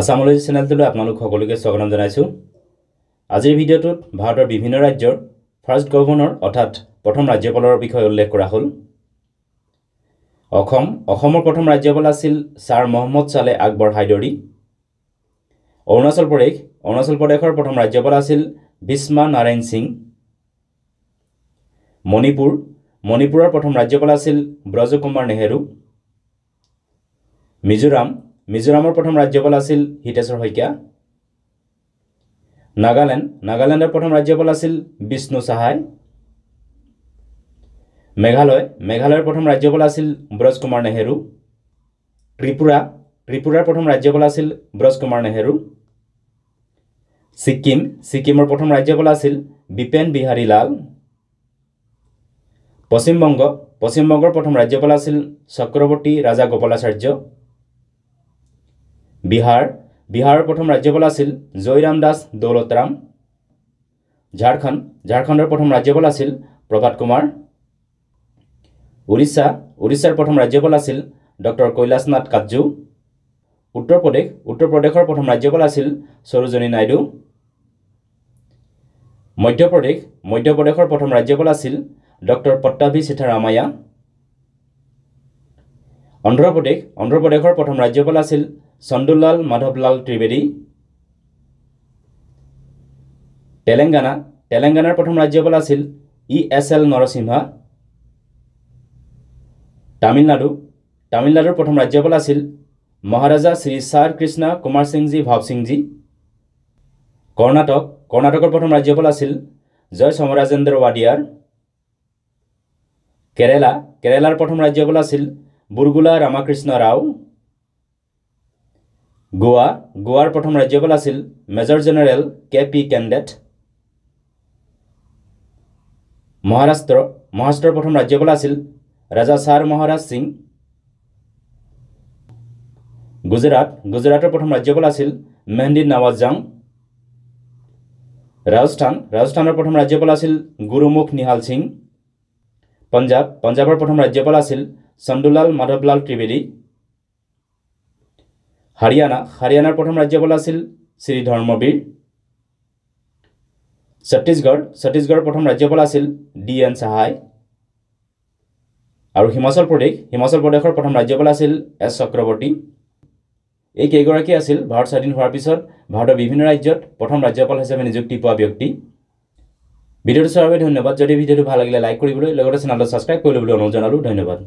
আসামলজি চেনেলটোলৈ আপোনালোক সকলোকে স্বাগতম জনাইছোঁ আজিৰ ভিডিঅ'টোত ভাৰতৰ বিভিন্ন ৰাজ্যৰ ফাৰ্ষ্ট গভৰ্ণৰ অৰ্থাৎ প্ৰথম ৰাজ্যপালৰ বিষয়ে উল্লেখ কৰা হ'ল অসম অসমৰ প্ৰথম ৰাজ্যপাল আছিল ছাৰ মহম্মদ ছালে আকবৰ হাইদৰী অৰুণাচল প্ৰদেশ অৰুণাচল প্ৰদেশৰ প্ৰথম ৰাজ্যপাল আছিল বিস্মা নাৰায়ণ সিং মণিপুৰ মণিপুৰৰ প্ৰথম ৰাজ্যপাল আছিল ব্ৰজকুমাৰ নেহেৰু মিজোৰাম মিজোৰামৰ প্ৰথম ৰাজ্যপাল আছিল হিতেশ্বৰ শইকীয়া নাগালেণ্ড নাগালেণ্ডৰ প্ৰথম ৰাজ্যপাল আছিল বিষ্ণু চাহাই মেঘালয় মেঘালয়ৰ প্ৰথম ৰাজ্যপাল আছিল ব্ৰজ কুমাৰ নেহেৰু ত্ৰিপুৰা ত্ৰিপুৰাৰ প্ৰথম ৰাজ্যপাল আছিল ব্ৰজ কুমাৰ নেহেৰু ছিকিম ছিকিমৰ প্ৰথম ৰাজ্যপাল আছিল বিপেন বিহাৰী লাল পশ্চিমবংগ পশ্চিমবংগৰ প্ৰথম ৰাজ্যপাল আছিল চক্ৰৱৰ্তী ৰাজা গোপালাচাৰ্য বিহাৰ বিহাৰৰ প্ৰথম ৰাজ্যপাল আছিল জয়ৰাম দাস দৌলতৰাম ঝাৰখণ্ড ঝাৰখণ্ডৰ প্ৰথম ৰাজ্যপাল আছিল প্ৰভাত কুমাৰ উৰিষ্যা উৰিষ্যাৰ প্ৰথম ৰাজ্যপাল আছিল ডক্টৰ কৈলাশ নাথ কাজু উত্তৰ প্ৰদেশ উত্তৰ প্ৰদেশৰ প্ৰথম ৰাজ্যপাল আছিল সৰোজনী নাইডু মধ্যপ্ৰদেশ মধ্যপ্ৰদেশৰ প্ৰথম ৰাজ্যপাল আছিল ডক্টৰ পট্টাভি সীথাৰামায়া অন্ধ্ৰপ্ৰদেশ অন্ধ্ৰপ্ৰদেশৰ প্ৰথম ৰাজ্যপাল আছিল চন্দুলাল মাধৱলাল ত্ৰিবেদী তেলেংগানা তেলেংগানাৰ প্ৰথম ৰাজ্যপাল আছিল E S L Narasimha Tamil Nadu তামিলনাডুৰ প্ৰথম ৰাজ্যপাল আছিল মহাৰাজা শ্ৰী সাৰ কৃষ্ণ কুমাৰ সিংজী ভাৱ সিংজী কৰ্ণাটক কৰ্ণাটকৰ প্ৰথম ৰাজ্যপাল আছিল জয় চমৰাজেন্দ্ৰ ৱাডিয়াৰ কেৰেলা কেৰেলাৰ প্ৰথম ৰাজ্যপাল আছিল বুৰগুলা ৰামাকৃষ্ণ ৰাও গোৱা গোৱাৰ প্ৰথম ৰাজ্যপাল আছিল major general K P Candeth Maharashtra মহাৰাষ্ট্ৰৰ প্ৰথম ৰাজ্যপাল আছিল ৰাজা সাৰ মহাৰাজ সিং গুজৰাট গুজৰাটৰ প্ৰথম ৰাজ্যপাল আছিল মেহেন্দি নওয়াজ জাং ৰাজস্থান ৰাজস্থানেৰ প্ৰথম ৰাজ্যপাল আছিল গুৰুমুখ নিহাল সিং পঞ্জাৱ পঞ্জাৱৰ প্ৰথম ৰাজ্যপাল আছিল চন্দুলাল মাধৱলাল ত্ৰিবেদী হাৰিয়ানা হাৰিয়ানাৰ প্ৰথম ৰাজ্যপাল আছিল শ্ৰী ধৰ্মবীৰ ছত্তীশগড় ছত্তীশগড়ৰ প্ৰথম ৰাজ্যপাল আছিল ডি এন চাহাই আৰু হিমাচল প্ৰদেশ হিমাচল প্ৰদেশৰ প্ৰথম ৰাজ্যপাল আছিল এছ চক্ৰৱৰ্তী এই কেইগৰাকী আছিল ভাৰত স্বাধীন হোৱাৰ পিছত ভাৰতৰ বিভিন্ন ৰাজ্যত প্ৰথম ৰাজ্যপাল হিচাপে নিযুক্তি পোৱা ব্যক্তি ভিডিঅ'টো চোৱাৰ বাবে ধন্যবাদ যদি ভিডিঅ'টো ভাল লাগিলে লাইক কৰিবলৈ লগতে চেনেলটো ছাবস্ক্ৰাইব কৰিবলৈ অনুৰোধ জনালোঁ ধন্যবাদ